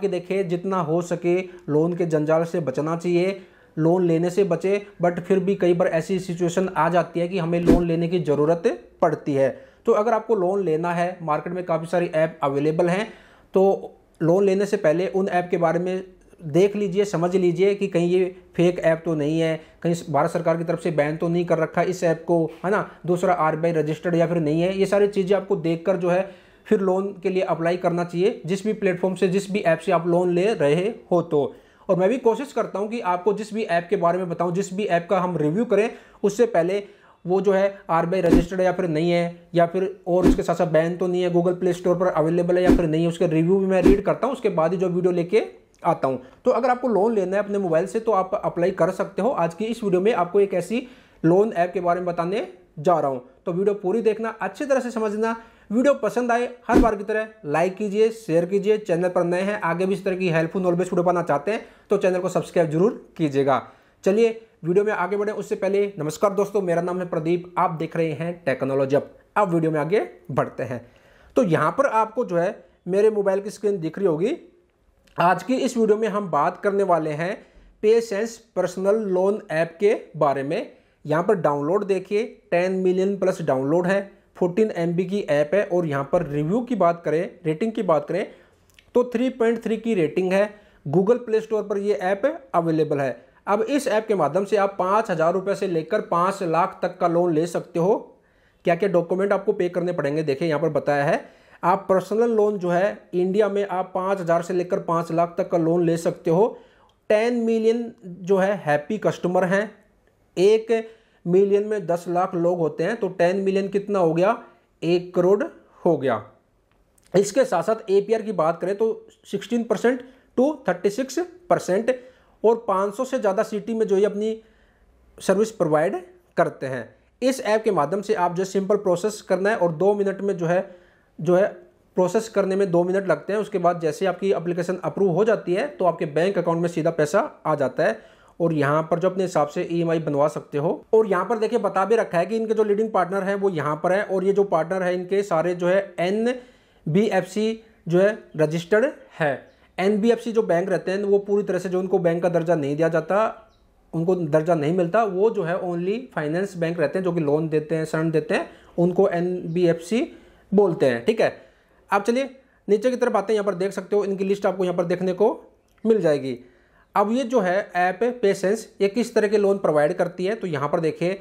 कि देखे जितना हो सके लोन के जंजाल से बचना चाहिए लोन लेने से बचे बट फिर भी कई बार ऐसी सिचुएशन आ जाती है कि हमें लोन लेने की ज़रूरत पड़ती है तो अगर आपको लोन लेना है मार्केट में काफ़ी सारी ऐप अवेलेबल हैं तो लोन लेने से पहले उन ऐप के बारे में देख लीजिए समझ लीजिए कि कहीं ये फेक ऐप तो नहीं है कहीं भारत सरकार की तरफ से बैन तो नहीं कर रखा इस ऐप को है ना दूसरा आर रजिस्टर्ड या फिर नहीं है ये सारी चीज़ें आपको देख जो है फिर लोन के लिए अप्लाई करना चाहिए जिस भी प्लेटफॉर्म से जिस भी ऐप से आप लोन ले रहे हो तो और मैं भी कोशिश करता हूँ कि आपको जिस भी ऐप के बारे में बताऊँ जिस भी ऐप का हम रिव्यू करें उससे पहले वो जो है आर रजिस्टर्ड है या फिर नहीं है या फिर और उसके साथ साथ बैन तो नहीं है गूगल प्ले स्टोर पर अवेलेबल है या फिर नहीं है उसके रिव्यू भी मैं रीड करता हूँ उसके बाद ही जो वीडियो लेके आता हूँ तो अगर आपको लोन लेना है अपने मोबाइल से तो आप अप्लाई कर सकते हो आज की इस वीडियो में आपको एक ऐसी लोन ऐप के बारे में बताने जा रहा हूँ तो वीडियो पूरी देखना अच्छी तरह से समझना वीडियो पसंद आए हर बार की तरह लाइक कीजिए शेयर कीजिए चैनल पर नए हैं आगे भी इस तरह की हेल्पफुल नॉलेज वीडियो पाना चाहते हैं तो चैनल को सब्सक्राइब जरूर कीजिएगा चलिए वीडियो में आगे बढ़े उससे पहले नमस्कार दोस्तों मेरा नाम है प्रदीप आप देख रहे हैं टेक्नोलॉजी अब वीडियो में आगे बढ़ते हैं तो यहाँ पर आपको जो है मेरे मोबाइल की स्क्रीन दिख रही होगी आज की इस वीडियो में हम बात करने वाले हैं पेसेंस पर्सनल लोन ऐप के बारे में यहाँ पर डाउनलोड देखिए 10 मिलियन प्लस डाउनलोड है फोर्टीन एम की ऐप है और यहाँ पर रिव्यू की बात करें रेटिंग की बात करें तो 3.3 की रेटिंग है गूगल प्ले स्टोर पर यह ऐप अवेलेबल है अब इस ऐप के माध्यम से आप पाँच हज़ार रुपये से लेकर पाँच लाख तक का लोन ले सकते हो क्या क्या डॉक्यूमेंट आपको पे करने पड़ेंगे देखें यहाँ पर बताया है आप पर्सनल लोन जो है इंडिया में आप पाँच हज़ार से लेकर पाँच लाख तक का लोन ले सकते हो टेन मिलियन जो है हैप्पी कस्टमर हैं एक मिलियन में दस लाख लोग होते हैं तो टेन मिलियन कितना हो गया एक करोड़ हो गया इसके साथ साथ ए की बात करें तो sixteen percent to thirty six percent और पाँच सौ से ज़्यादा सिटी में जो है अपनी सर्विस प्रोवाइड करते हैं इस ऐप के माध्यम से आप जो सिंपल प्रोसेस करना है और दो मिनट में जो है जो है प्रोसेस करने में दो मिनट लगते हैं उसके बाद जैसे आपकी एप्लीकेशन अप्रूव हो जाती है तो आपके बैंक अकाउंट में सीधा पैसा आ जाता है और यहाँ पर जो अपने हिसाब से ई e बनवा सकते हो और यहाँ पर देखिए बता भी रखा है कि इनके जो लीडिंग पार्टनर है वो यहाँ पर है और ये जो पार्टनर है इनके सारे जो है एन जो है रजिस्टर्ड है एन जो बैंक रहते हैं वो पूरी तरह से जो उनको बैंक का दर्जा नहीं दिया जाता उनको दर्जा नहीं मिलता वो जो है ओनली फाइनेंस बैंक रहते हैं जो कि लोन देते हैं ऋण देते हैं उनको एन बोलते हैं ठीक है आप चलिए नीचे की तरफ आते हैं यहाँ पर देख सकते हो इनकी लिस्ट आपको यहाँ पर देखने को मिल जाएगी अब ये जो है ऐप पेशेंस ये किस तरह के लोन प्रोवाइड करती है तो यहाँ पर देखिए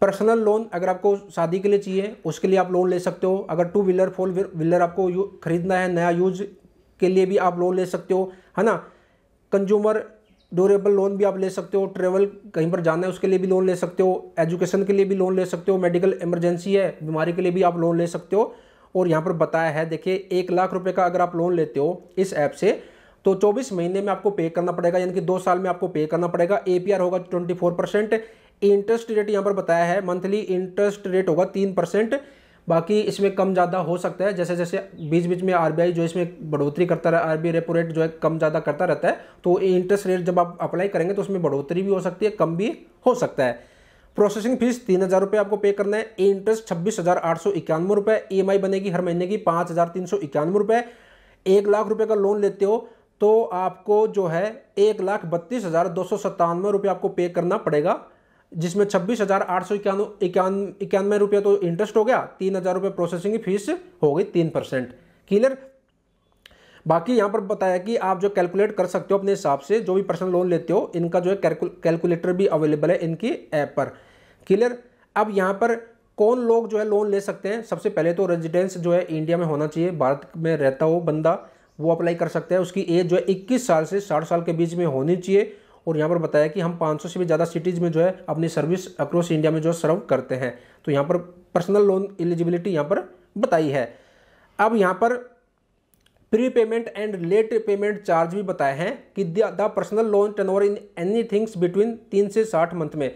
पर्सनल लोन अगर आपको शादी के लिए चाहिए उसके लिए आप लोन ले सकते हो अगर टू व्हीलर फोर व्हीलर आपको खरीदना है नया यूज के लिए भी आप लोन ले सकते हो है ना कंज्यूमर ड्यूरेबल लोन भी आप ले सकते हो ट्रेवल कहीं पर जाना है उसके लिए भी लोन ले सकते हो एजुकेशन के लिए भी लोन ले सकते हो मेडिकल इमरजेंसी है बीमारी के लिए भी आप लोन ले सकते हो और यहाँ पर बताया है देखिए एक लाख रुपये का अगर आप लोन लेते हो इस ऐप से तो 24 महीने में आपको पे करना पड़ेगा यानी कि दो साल में आपको पे करना पड़ेगा एपीआर होगा 24 परसेंट इंटरेस्ट रेट यहाँ पर बताया है मंथली इंटरेस्ट रेट होगा तीन परसेंट बाकी इसमें कम ज़्यादा हो सकता है जैसे जैसे बीच बीच में आरबीआई जो इसमें बढ़ोतरी करता रहा आर रेपो रेट जो है कम ज़्यादा करता रहता है तो इंटरेस्ट रेट जब आप अप्लाई करेंगे तो उसमें बढ़ोतरी भी हो सकती है कम भी हो सकता है प्रोसेसिंग फीस तीन हज़ार रुपये आपको पे करना है इंटरेस्ट छब्बीस हज़ार आठ सौ इक्यानवे रुपये ई e बनेगी हर महीने की पाँच हज़ार तीन सौ इक्यानवे रुपये एक लाख रुपये का लोन लेते हो तो आपको जो है एक लाख बत्तीस हज़ार दो सौ सत्तानवे रुपये आपको पे करना पड़ेगा जिसमें छब्बीस हज़ार आठ सौ इक्यानवे इक्यानवे इक्यानवे रुपये तो इंटरेस्ट हो गया तीन हज़ार रुपये प्रोसेसिंग फीस हो गई तीन परसेंट क्लियर बाकी यहाँ पर बताया कि आप जो कैलकुलेट कर सकते हो अपने हिसाब से जो भी पर्सनल लोन लेते हो इनका जो है कैलकुलेटर भी अवेलेबल है इनकी ऐप पर क्लियर अब यहाँ पर कौन लोग जो है लोन ले सकते हैं सबसे पहले तो रेजिडेंस जो है इंडिया में होना चाहिए भारत में रहता हो बंदा वो अप्लाई कर सकते हैं उसकी एज जो है इक्कीस साल से साठ साल के बीच में होनी चाहिए और यहाँ पर बताया कि हम 500 से भी ज़्यादा सिटीज़ में जो है अपनी सर्विस अक्रॉस इंडिया में जो है सर्व करते हैं तो यहाँ पर पर्सनल लोन एलिजिबिलिटी यहाँ पर बताई है अब यहाँ पर pre payment and late payment charge भी बताए हैं कि the personal loan turn over in any things between तीन से साठ मंथ में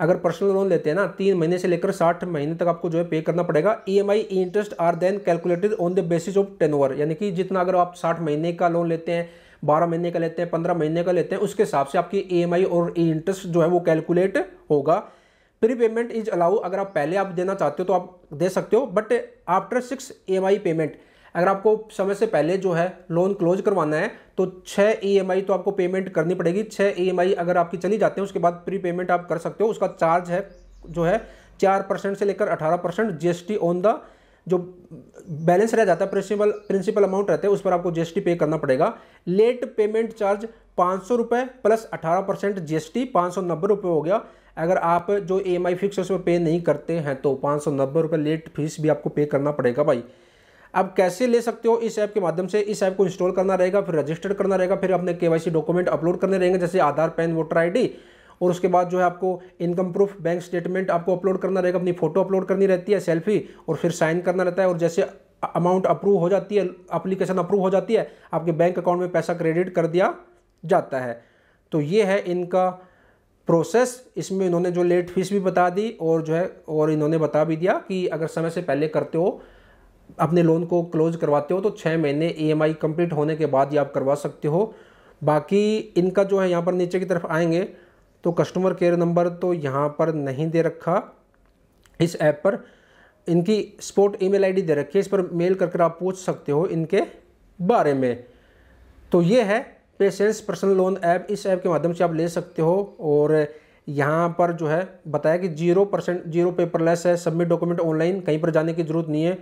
अगर पर्सनल लोन लेते हैं ना तीन महीने से लेकर साठ महीने तक आपको जो है पे करना पड़ेगा E M I interest are then calculated on the basis of ten over यानी कि जितना अगर आप साठ महीने का लोन लेते हैं बारह महीने का लेते हैं पंद्रह महीने का लेते हैं उसके हिसाब से आपकी ई एम आई और ई इंटरेस्ट जो है वो कैलकुलेट होगा प्री पेमेंट इज अलाउ अगर आप पहले आप देना चाहते हो तो आप दे सकते हो but after six E M I payment अगर आपको समय से पहले जो है लोन क्लोज करवाना है तो छः ई e तो आपको पेमेंट करनी पड़ेगी छः ई e अगर आपकी चली जाती है उसके बाद प्री पेमेंट आप कर सकते हो उसका चार्ज है जो है चार परसेंट से लेकर अठारह परसेंट जी ऑन द जो बैलेंस रह जाता है प्रिंसिपल प्रिंसिपल अमाउंट रहता है उस पर आपको जीएसटी पे करना पड़ेगा लेट पेमेंट चार्ज पाँच सौ रुपये प्लस अठारह परसेंट जी एस टी पाँच सौ नब्बे रुपये हो गया अगर आप जो ई एम आई फिक्स उसमें पे नहीं करते हैं तो पाँच सौ नब्बे रुपये लेट फीस भी आपको पे करना पड़ेगा भाई आप कैसे ले सकते हो इस ऐप के माध्यम से इस ऐप को इंस्टॉल करना रहेगा फिर रजिस्टर करना रहेगा फिर अपने के डॉक्यूमेंट अपलोड करने रहेंगे जैसे आधार पैन वोटर आई और उसके बाद जो है आपको इनकम प्रूफ बैंक स्टेटमेंट आपको अपलोड करना रहेगा अपनी फोटो अपलोड करनी रहती है सेल्फी और फिर साइन करना रहता है और जैसे अमाउंट अप्रूव हो जाती है अप्लीकेशन अप्रूव हो जाती है आपके बैंक अकाउंट में पैसा क्रेडिट कर दिया जाता है तो ये है इनका प्रोसेस इसमें इन्होंने जो लेट फीस भी बता दी और जो है और इन्होंने बता भी दिया कि अगर समय से पहले करते हो अपने लोन को क्लोज करवाते हो तो छः महीने ईएमआई e कंप्लीट होने के बाद ही आप करवा सकते हो बाकी इनका जो है यहाँ पर नीचे की तरफ आएंगे तो कस्टमर केयर नंबर तो यहाँ पर नहीं दे रखा इस ऐप पर इनकी स्पोर्ट ईमेल आईडी दे रखी है इस पर मेल कर आप पूछ सकते हो इनके बारे में तो ये है पेशेंस पर्सनल लोन ऐप इस ऐप के माध्यम से आप ले सकते हो और यहाँ पर जो है बताया कि जीरो परसेंट जीरो पेपरलेस है सबमिट डॉक्यूमेंट ऑनलाइन कहीं पर जाने की ज़रूरत नहीं है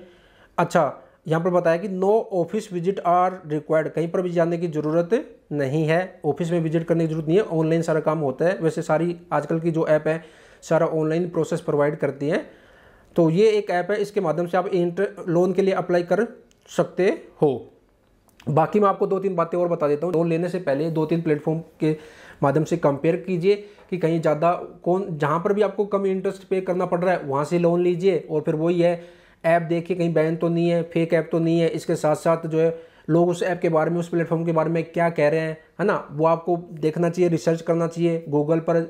अच्छा यहाँ पर बताया कि no office visit are required कहीं पर भी जाने की ज़रूरत नहीं है ऑफिस में विजिट करने की जरूरत नहीं है ऑनलाइन सारा काम होता है वैसे सारी आजकल की जो ऐप है सारा ऑनलाइन प्रोसेस प्रोवाइड करती है तो ये एक ऐप है इसके माध्यम से आप इंटर लोन के लिए अप्लाई कर सकते हो बाकी मैं आपको दो तीन बातें और बता देता हूँ लोन लेने से पहले दो तीन प्लेटफॉर्म के माध्यम से कंपेयर कीजिए कि कहीं ज़्यादा कौन जहाँ पर भी आपको कम इंटरेस्ट पे करना पड़ रहा है वहाँ से लोन लीजिए और फिर वही है ऐप देख के कहीं बैन तो नहीं है फेक ऐप तो नहीं है इसके साथ साथ जो है लोग उस ऐप के बारे में उस प्लेटफॉर्म के बारे में क्या कह रहे हैं है ना वो आपको देखना चाहिए रिसर्च करना चाहिए गूगल पर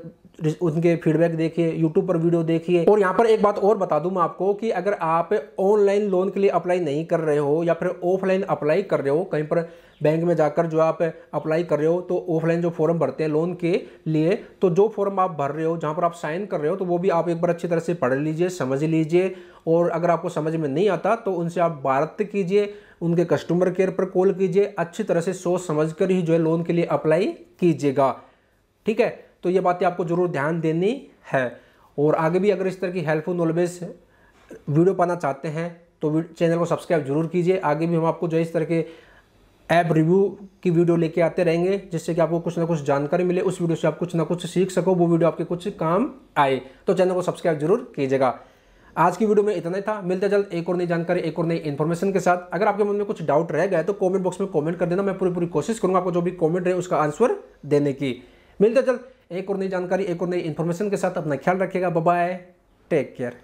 उनके फीडबैक देखिए यूट्यूब पर वीडियो देखिए और यहाँ पर एक बात और बता दू मैं आपको कि अगर आप ऑनलाइन लोन के लिए अप्लाई नहीं कर रहे हो या फिर ऑफलाइन अप्लाई कर रहे हो कहीं पर बैंक में जाकर जो आप अप्लाई कर रहे हो तो ऑफलाइन जो फॉर्म भरते हैं लोन के लिए तो जो फॉर्म आप भर रहे हो जहाँ पर आप साइन कर रहे हो तो वो भी आप एक बार अच्छी तरह से पढ़ लीजिए समझ लीजिए और अगर आपको समझ में नहीं आता तो उनसे आप बात कीजिए उनके कस्टमर केयर पर कॉल कीजिए अच्छी तरह से सोच समझ कर ही जो है लोन के लिए अप्लाई कीजिएगा ठीक है तो ये बातें आपको ज़रूर ध्यान देनी है और आगे भी अगर इस तरह की हेल्पफुल नॉलेज वीडियो पाना चाहते हैं तो चैनल को सब्सक्राइब जरूर कीजिए आगे भी हम आपको जो इस तरह के ऐप रिव्यू की वीडियो लेके आते रहेंगे जिससे कि आपको कुछ ना कुछ जानकारी मिले उस वीडियो से आप कुछ ना कुछ सीख सको वो वीडियो आपके कुछ काम आए तो चैनल को सब्सक्राइब जरूर कीजिएगा आज की वीडियो में इतना ही था मिलते जल्द एक और नई जानकारी एक और नई इन्फॉर्मेशन के साथ अगर आपके मन में कुछ डाउट रह गया तो कॉमेंट बॉक्स में कॉमेंट कर देना मैं पूरी पूरी कोशिश करूंगा आपको जो भी कॉमेंट रहे उसका आंसर देने की मिलते जल्द एक और नई जानकारी एक और नई इन्फॉर्मेशन के साथ अपना ख्याल रखिएगा बाय टेक केयर